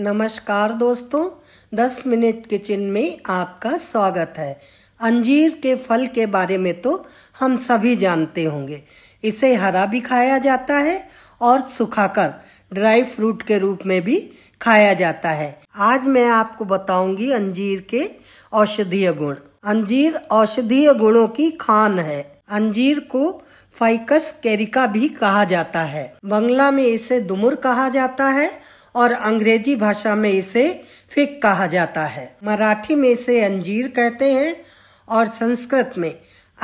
नमस्कार दोस्तों दस मिनट किचन में आपका स्वागत है अंजीर के फल के बारे में तो हम सभी जानते होंगे इसे हरा भी खाया जाता है और सुखाकर ड्राई फ्रूट के रूप में भी खाया जाता है आज मैं आपको बताऊंगी अंजीर के औषधीय गुण अंजीर औषधीय गुणों की खान है अंजीर को फाइकस कैरिका भी कहा जाता है बंगला में इसे दुमुर कहा जाता है और अंग्रेजी भाषा में इसे फिक कहा जाता है मराठी में इसे अंजीर कहते हैं और संस्कृत में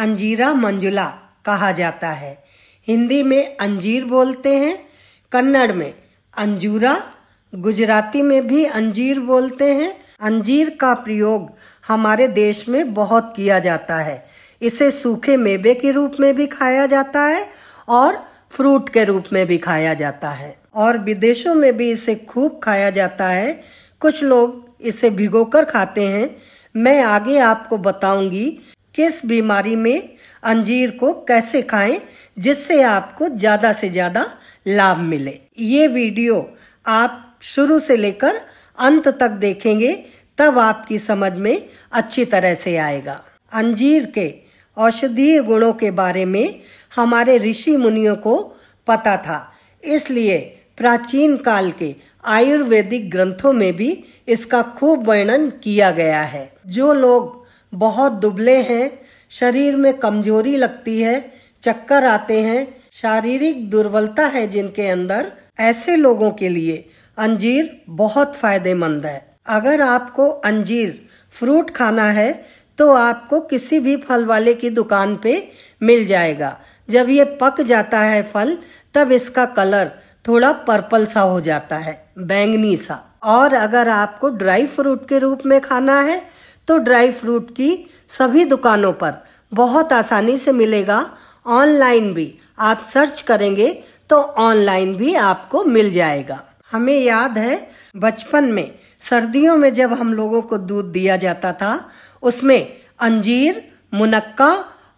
अंजीरा मंजुला कहा जाता है हिंदी में अंजीर बोलते हैं कन्नड़ में अंजूरा गुजराती में भी अंजीर बोलते हैं अंजीर का प्रयोग हमारे देश में बहुत किया जाता है इसे सूखे मेवे के रूप में भी खाया जाता है और फ्रूट के रूप में भी खाया जाता है और विदेशों में भी इसे खूब खाया जाता है कुछ लोग इसे भिगोकर खाते हैं मैं आगे आपको बताऊंगी किस बीमारी में अंजीर को कैसे खाएं जिससे आपको ज़्यादा से ज़्यादा लाभ मिले ये वीडियो आप शुरू से लेकर अंत तक देखेंगे तब आपकी समझ में अच्छी तरह से आएगा अंजीर के औषधीय गुणों के बारे में हमारे ऋषि मुनियों को पता था इसलिए प्राचीन काल के आयुर्वेदिक ग्रंथों में भी इसका खूब वर्णन किया गया है जो लोग बहुत दुबले हैं शरीर में कमजोरी लगती है चक्कर आते हैं शारीरिक दुर्बलता है जिनके अंदर ऐसे लोगों के लिए अंजीर बहुत फायदेमंद है अगर आपको अंजीर फ्रूट खाना है तो आपको किसी भी फल वाले की दुकान पे मिल जाएगा जब ये पक जाता है फल तब इसका कलर थोड़ा पर्पल सा हो जाता है बैंगनी सा और अगर आपको ड्राई फ्रूट के रूप में खाना है तो ड्राई फ्रूट की सभी दुकानों पर बहुत आसानी से मिलेगा ऑनलाइन भी आप सर्च करेंगे तो ऑनलाइन भी आपको मिल जाएगा हमें याद है बचपन में सर्दियों में जब हम लोगों को दूध दिया जाता था उसमें अंजीर मुनक्का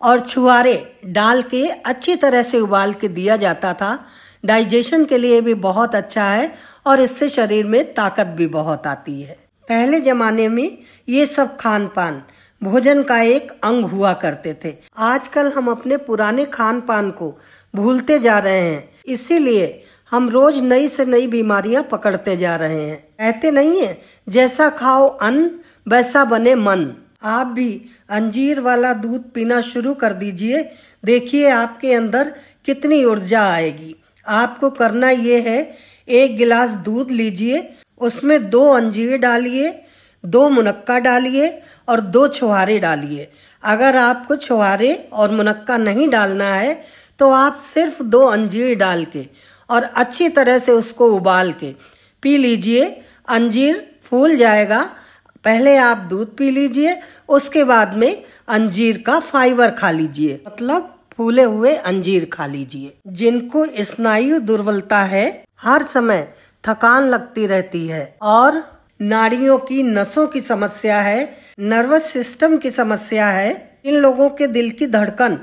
और छुआरे डाल के अच्छी तरह से उबाल के दिया जाता था डाइजेशन के लिए भी बहुत अच्छा है और इससे शरीर में ताकत भी बहुत आती है पहले जमाने में ये सब खान पान भोजन का एक अंग हुआ करते थे आजकल हम अपने पुराने खान पान को भूलते जा रहे हैं इसीलिए हम रोज नई से नई बीमारियां पकड़ते जा रहे हैं कहते नहीं है जैसा खाओ अन्न वैसा बने मन आप भी अंजीर वाला दूध पीना शुरू कर दीजिए देखिए आपके अंदर कितनी ऊर्जा आएगी आपको करना ये है एक गिलास दूध लीजिए उसमें दो अंजीर डालिए दो मुनक्का डालिए और दो छुहारे डालिए अगर आपको छुहारे और मुनक्का नहीं डालना है तो आप सिर्फ दो अंजीर डाल के और अच्छी तरह से उसको उबाल के पी लीजिए अंजीर फूल जाएगा पहले आप दूध पी लीजिए उसके बाद में अंजीर का फाइबर खा लीजिए मतलब फूले हुए अंजीर खा लीजिए जिनको स्नायु दुर्बलता है हर समय थकान लगती रहती है और नाड़ियों की नसों की समस्या है नर्वस सिस्टम की समस्या है इन लोगों के दिल की धड़कन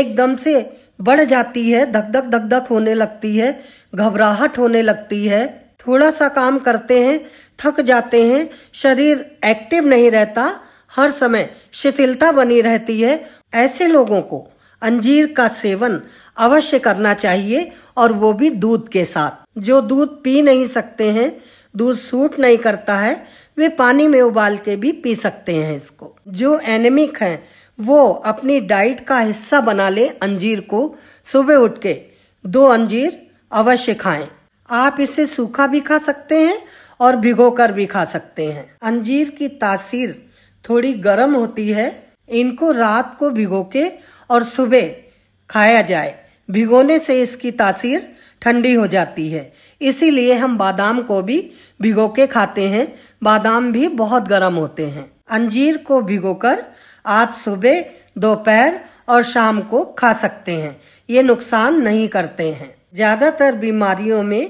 एकदम से बढ़ जाती है धक धक धक धक होने लगती है घबराहट होने लगती है थोड़ा सा काम करते हैं थक जाते हैं शरीर एक्टिव नहीं रहता हर समय शिथिलता बनी रहती है ऐसे लोगों को अंजीर का सेवन अवश्य करना चाहिए और वो भी दूध के साथ जो दूध पी नहीं सकते हैं दूध सूट नहीं करता है वे पानी में उबाल के भी पी सकते हैं इसको जो एनेमिक हैं वो अपनी डाइट का हिस्सा बना ले अंजीर को सुबह उठ के दो अंजीर अवश्य खाएं आप इसे सूखा भी खा सकते हैं और भिगोकर भी खा सकते हैं अंजीर की तासीर थोड़ी गर्म होती है इनको रात को भिगो के और सुबह खाया जाए भिगोने से इसकी तासीर ठंडी हो जाती है इसीलिए हम बादाम को भी भिगो के खाते हैं बादाम भी बहुत गर्म होते हैं अंजीर को भिगोकर आप सुबह दोपहर और शाम को खा सकते हैं ये नुकसान नहीं करते हैं ज़्यादातर बीमारियों में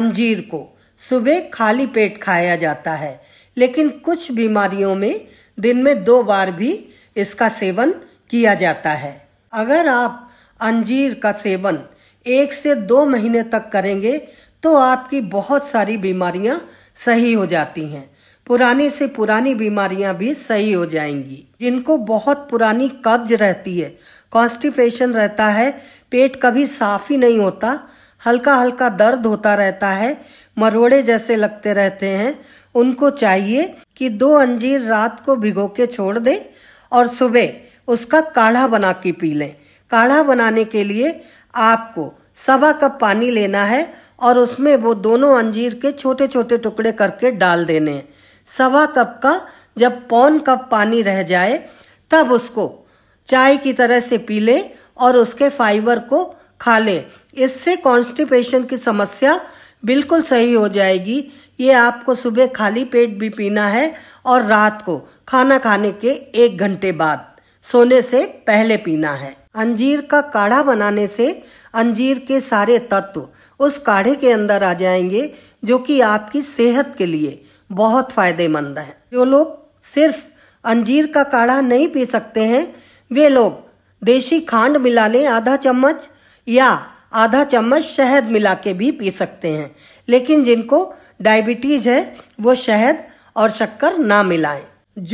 अंजीर को सुबह खाली पेट खाया जाता है लेकिन कुछ बीमारियों में दिन में दो बार भी इसका सेवन किया जाता है अगर आप अंजीर का सेवन एक से दो महीने तक करेंगे तो आपकी बहुत सारी बीमारियां सही हो जाती हैं पुरानी से पुरानी बीमारियां भी सही हो जाएंगी जिनको बहुत पुरानी कब्ज रहती है कॉन्स्टिपेशन रहता है पेट कभी साफ ही नहीं होता हल्का हल्का दर्द होता रहता है मरोड़े जैसे लगते रहते हैं उनको चाहिए कि दो अंजीर रात को भिगो के छोड़ दें और सुबह उसका काढ़ा बना के पी लें काढ़ा बनाने के लिए आपको सवा कप पानी लेना है और उसमें वो दोनों अंजीर के छोटे छोटे टुकड़े करके डाल देने हैं सवा कप का जब पौन कप पानी रह जाए तब उसको चाय की तरह से पी लें और उसके फाइबर को खा लें इससे कॉन्स्टिपेशन की समस्या बिल्कुल सही हो जाएगी ये आपको सुबह खाली पेट भी पीना है और रात को खाना खाने के एक घंटे बाद सोने से पहले पीना है अंजीर का काढ़ा बनाने से अंजीर के सारे तत्व उस काढ़े के अंदर आ जाएंगे जो कि आपकी सेहत के लिए बहुत फायदेमंद है जो लोग सिर्फ अंजीर का काढ़ा नहीं पी सकते हैं वे लोग देशी खांड मिला लें आधा चम्मच या आधा चम्मच शहद मिला के भी पी सकते हैं लेकिन जिनको डायबिटीज है वो शहद और शक्कर ना मिलाएं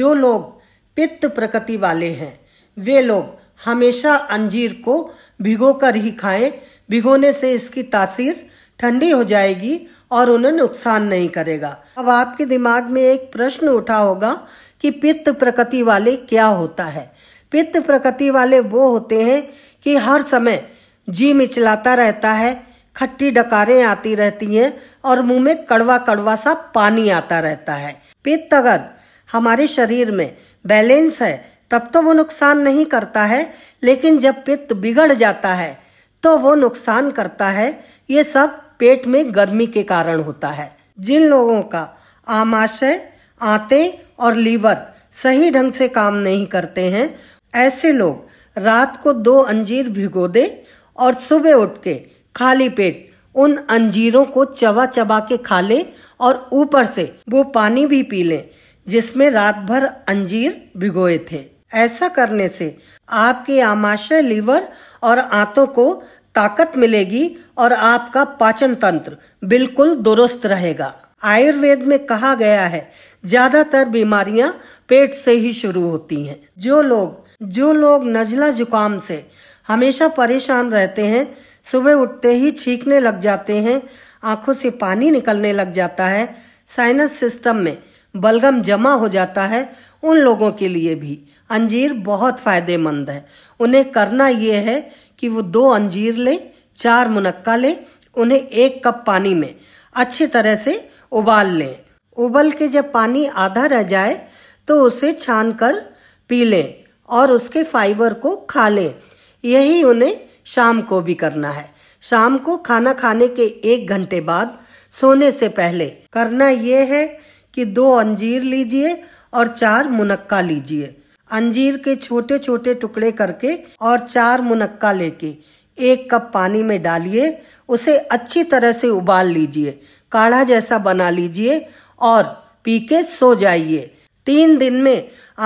जो लोग पित्त प्रकृति वाले हैं वे लोग हमेशा अंजीर को भिगोकर ही खाएं भिगोने से इसकी तासीर ठंडी हो जाएगी और उन्हें नुकसान नहीं करेगा अब आपके दिमाग में एक प्रश्न उठा होगा कि पित्त प्रकृति वाले क्या होता है पित्त प्रकृति वाले वो होते हैं कि हर समय जी मिचलाता रहता है खट्टी डकारें आती रहती हैं और मुंह में कड़वा कड़वा सा पानी आता रहता है पित्त अगर हमारे शरीर में बैलेंस है तब तो वो नुकसान नहीं करता है लेकिन जब पित्त बिगड़ जाता है तो वो नुकसान करता है ये सब पेट में गर्मी के कारण होता है जिन लोगों का आमाशय आते और लीवर सही ढंग से काम नहीं करते हैं ऐसे लोग रात को दो अंजीर भिगो दे और सुबह उठ के खाली पेट उन अंजीरों को चबा चबा के खा ले और ऊपर से वो पानी भी पी लें जिसमें रात भर अंजीर भिगोए थे ऐसा करने से आपके आमाशय लीवर और आंतों को ताकत मिलेगी और आपका पाचन तंत्र बिल्कुल दुरुस्त रहेगा आयुर्वेद में कहा गया है ज्यादातर बीमारियां पेट से ही शुरू होती हैं जो लोग जो लोग नजला जुकाम से हमेशा परेशान रहते हैं सुबह उठते ही छींकने लग जाते हैं आंखों से पानी निकलने लग जाता है साइनस सिस्टम में बलगम जमा हो जाता है उन लोगों के लिए भी अंजीर बहुत फ़ायदेमंद है उन्हें करना ये है कि वो दो अंजीर लें चार मुनक्का लें उन्हें एक कप पानी में अच्छी तरह से उबाल लें उबल के जब पानी आधा रह जाए तो उसे छान कर पी लें और उसके फाइबर को खा लें यही उन्हें शाम को भी करना है शाम को खाना खाने के एक घंटे बाद सोने से पहले करना यह है कि दो अंजीर लीजिए और चार मुनक्का लीजिए अंजीर के छोटे छोटे टुकड़े करके और चार मुनक्का लेके एक कप पानी में डालिए उसे अच्छी तरह से उबाल लीजिए काढ़ा जैसा बना लीजिए और पी के सो जाइए तीन दिन में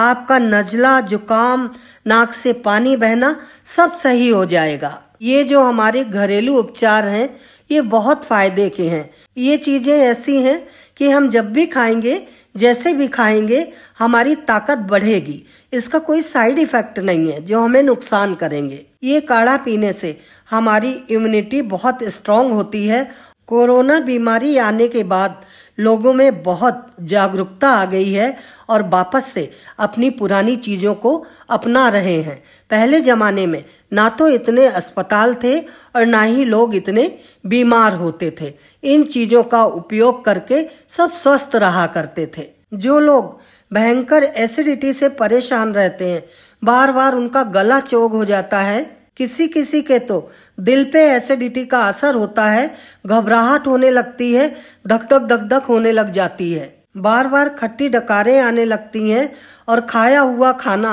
आपका नजला जुकाम नाक से पानी बहना सब सही हो जाएगा ये जो हमारे घरेलू उपचार हैं ये बहुत फायदे के हैं ये चीजें ऐसी हैं कि हम जब भी खाएंगे जैसे भी खाएंगे हमारी ताकत बढ़ेगी इसका कोई साइड इफेक्ट नहीं है जो हमें नुकसान करेंगे ये काढ़ा पीने से हमारी इम्यूनिटी बहुत स्ट्रांग होती है कोरोना बीमारी आने के बाद लोगों में बहुत जागरूकता आ गई है और वापस से अपनी पुरानी चीज़ों को अपना रहे हैं पहले ज़माने में ना तो इतने अस्पताल थे और ना ही लोग इतने बीमार होते थे इन चीज़ों का उपयोग करके सब स्वस्थ रहा करते थे जो लोग भयंकर एसिडिटी से परेशान रहते हैं बार बार उनका गला चोग हो जाता है किसी किसी के तो दिल पे एसिडिटी का असर होता है घबराहट होने लगती है धक धक धक धक होने लग जाती है बार बार खट्टी डकारें आने लगती हैं और खाया हुआ खाना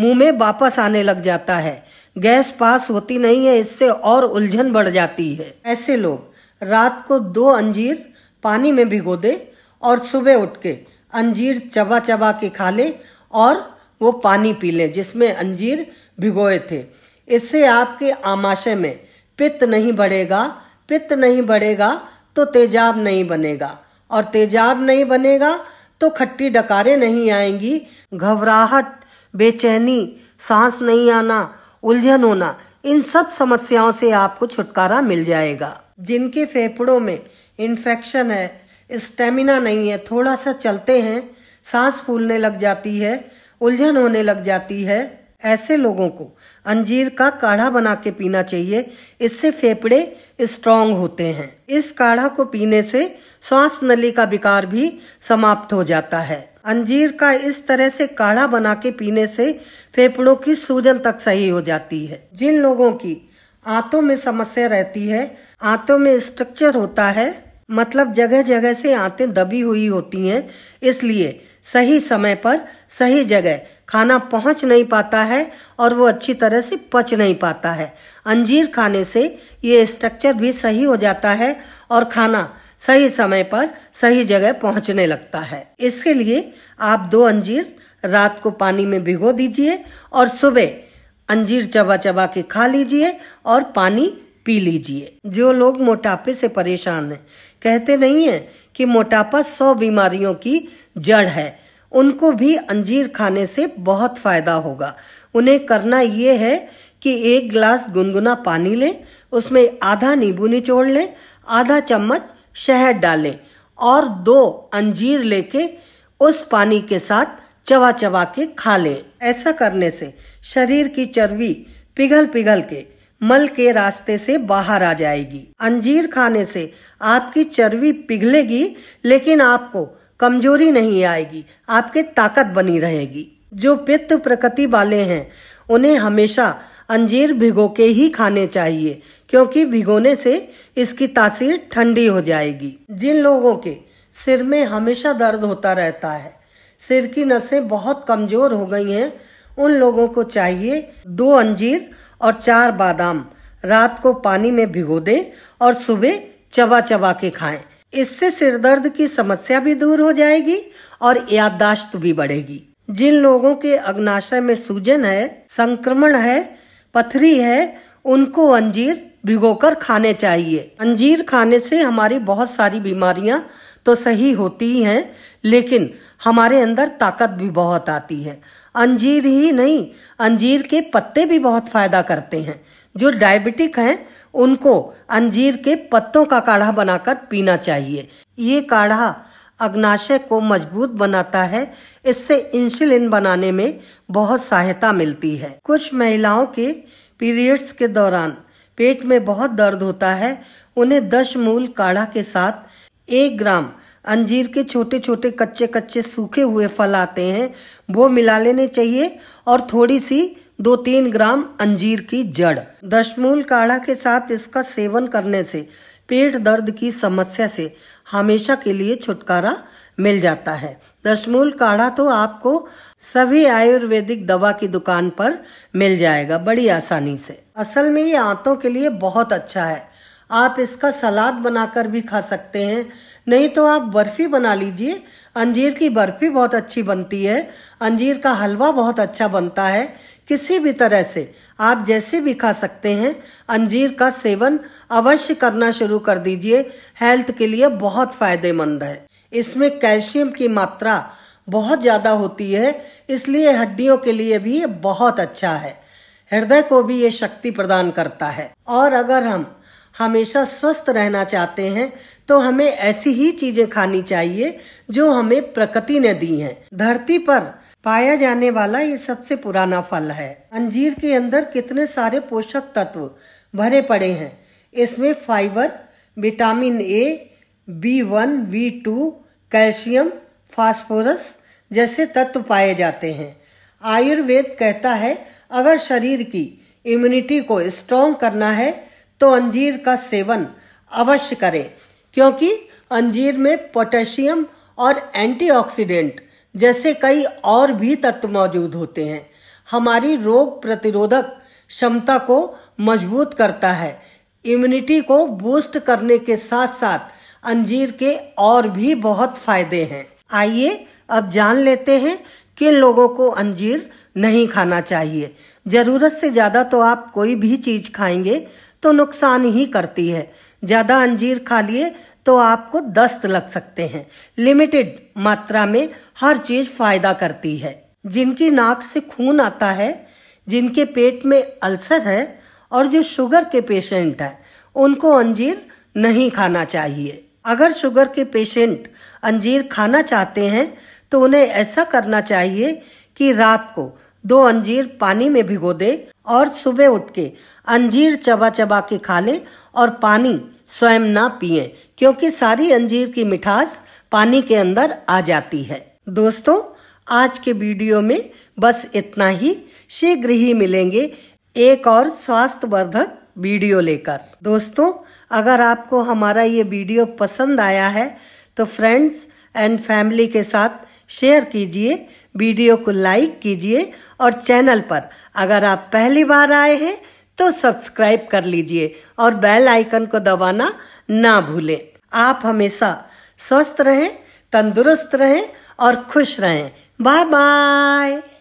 मुंह में वापस आने लग जाता है गैस पास होती नहीं है इससे और उलझन बढ़ जाती है ऐसे लोग रात को दो अंजीर पानी में भिगो दे और सुबह उठ के अंजीर चबा चबा के खा ले और वो पानी पी लें जिसमें अंजीर भिगोए थे इससे आपके आमाशय में पित्त नहीं बढ़ेगा पित्त नहीं बढ़ेगा तो तेजाब नहीं बनेगा और तेजाब नहीं बनेगा तो खट्टी डकारें नहीं आएंगी घबराहट बेचैनी सांस नहीं आना उलझन होना इन सब समस्याओं से आपको छुटकारा मिल जाएगा जिनके फेफड़ों में इन्फेक्शन है स्टेमिना नहीं है थोड़ा सा चलते हैं सांस फूलने लग जाती है उलझन होने लग जाती है ऐसे लोगों को अंजीर का काढ़ा बना के पीना चाहिए इससे फेफड़े स्ट्रांग होते हैं इस काढ़ा को पीने से श्वास नली का विकार भी समाप्त हो जाता है अंजीर का इस तरह से काढ़ा बना के पीने से फेफड़ों की सूजन तक सही हो जाती है जिन लोगों की आंतों में समस्या रहती है आंतों में स्ट्रक्चर होता है मतलब जगह जगह से आते दबी हुई होती हैं इसलिए सही समय पर सही जगह खाना पहुंच नहीं पाता है और वो अच्छी तरह से पच नहीं पाता है अंजीर खाने से ये स्ट्रक्चर भी सही हो जाता है और खाना सही समय पर सही जगह पहुंचने लगता है इसके लिए आप दो अंजीर रात को पानी में भिगो दीजिए और सुबह अंजीर चबा चबा के खा लीजिए और पानी पी लीजिए जो लोग मोटापे से परेशान हैं कहते नहीं है कि मोटापा सौ बीमारियों की जड़ है उनको भी अंजीर खाने से बहुत फायदा होगा उन्हें करना ये है कि एक गिलास गुनगुना पानी लें उसमें आधा नींबू निचोड़ लें आधा चम्मच शहद डालें और दो अंजीर लेके उस पानी के साथ चवा चवा के खा लें ऐसा करने से शरीर की चर्बी पिघल पिघल के मल के रास्ते से बाहर आ जाएगी अंजीर खाने से आपकी चर्बी पिघलेगी लेकिन आपको कमजोरी नहीं आएगी आपके ताकत बनी रहेगी जो पित्त प्रकृति वाले हैं उन्हें हमेशा अंजीर भिगो के ही खाने चाहिए क्योंकि भिगोने से इसकी तासीर ठंडी हो जाएगी जिन लोगों के सिर में हमेशा दर्द होता रहता है सिर की नसें बहुत कमजोर हो गई हैं उन लोगों को चाहिए दो अंजीर और चार बादाम रात को पानी में भिगो दे और सुबह चबा चबा के खाएं इससे सिर दर्द की समस्या भी दूर हो जाएगी और याददाश्त भी बढ़ेगी जिन लोगों के अग्नाशय में सूजन है संक्रमण है पथरी है उनको अंजीर भिगोकर खाने चाहिए अंजीर खाने से हमारी बहुत सारी बीमारियां तो सही होती हैं लेकिन हमारे अंदर ताकत भी बहुत आती है अंजीर ही नहीं अंजीर के पत्ते भी बहुत फायदा करते हैं जो डायबिटिक हैं उनको अंजीर के पत्तों का काढ़ा बनाकर पीना चाहिए ये काढ़ा अग्नाशय को मजबूत बनाता है इससे इंसुलिन बनाने में बहुत सहायता मिलती है कुछ महिलाओं के पीरियड्स के दौरान पेट में बहुत दर्द होता है उन्हें दस मूल काढ़ा के साथ एक ग्राम अंजीर के छोटे छोटे कच्चे कच्चे सूखे हुए फल आते हैं वो मिला लेने चाहिए और थोड़ी सी दो तीन ग्राम अंजीर की जड़ दशमूल काढ़ा के साथ इसका सेवन करने से पेट दर्द की समस्या से हमेशा के लिए छुटकारा मिल जाता है दशमूल काढ़ा तो आपको सभी आयुर्वेदिक दवा की दुकान पर मिल जाएगा बड़ी आसानी से असल में ये आंतों के लिए बहुत अच्छा है आप इसका सलाद बनाकर भी खा सकते हैं नहीं तो आप बर्फी बना लीजिए अंजीर की बर्फी बहुत अच्छी बनती है अंजीर का हलवा बहुत अच्छा बनता है किसी भी तरह से आप जैसे भी खा सकते हैं अंजीर का सेवन अवश्य करना शुरू कर दीजिए हेल्थ के लिए बहुत फायदेमंद है इसमें कैल्शियम की मात्रा बहुत ज़्यादा होती है इसलिए हड्डियों के लिए भी ये बहुत अच्छा है हृदय को भी ये शक्ति प्रदान करता है और अगर हम हमेशा स्वस्थ रहना चाहते हैं तो हमें ऐसी ही चीजें खानी चाहिए जो हमें प्रकृति ने दी हैं। धरती पर पाया जाने वाला ये सबसे पुराना फल है अंजीर के अंदर कितने सारे पोषक तत्व भरे पड़े हैं इसमें fibre vitamin A B one B two calcium phosphorus जैसे तत्व पाए जाते हैं आयुर्वेद कहता है अगर शरीर की इम्यूनिटी को स्ट्रॉन्ग करना है तो अंजीर का सेवन अवश्य करें क्योंकि अंजीर में पोटेशियम और एंटीऑक्सीडेंट जैसे कई और भी तत्व मौजूद होते हैं हमारी रोग प्रतिरोधक क्षमता को मजबूत करता है इम्यूनिटी को बूस्ट करने के साथ साथ अंजीर के और भी बहुत फायदे हैं आइए अब जान लेते हैं किन लोगों को अंजीर नहीं खाना चाहिए ज़रूरत से ज़्यादा तो आप कोई भी चीज़ खाएंगे तो नुकसान ही करती है ज़्यादा अंजीर खा लिए तो आपको दस्त लग सकते हैं लिमिटेड मात्रा में हर चीज़ फायदा करती है जिनकी नाक से खून आता है जिनके पेट में अल्सर है और जो शुगर के पेशेंट है उनको अंजीर नहीं खाना चाहिए अगर शुगर के पेशेंट अंजीर खाना चाहते हैं तो उन्हें ऐसा करना चाहिए कि रात को दो अंजीर पानी में भिगो दे और सुबह उठ के अंजीर चबा चबा के खा ले और पानी स्वयं ना पिए क्योंकि सारी अंजीर की मिठास पानी के अंदर आ जाती है दोस्तों आज के वीडियो में बस इतना ही शीघ्र ही मिलेंगे एक और स्वास्थ्य वर्धक वीडियो लेकर दोस्तों अगर आपको हमारा ये वीडियो पसंद आया है तो फ्रेंड्स एंड फैमिली के साथ शेयर कीजिए वीडियो को लाइक कीजिए और चैनल पर अगर आप पहली बार आए हैं तो सब्सक्राइब कर लीजिए और बेल आइकन को दबाना ना भूलें आप हमेशा स्वस्थ रहें तंदुरुस्त रहें और खुश रहें बाय बाय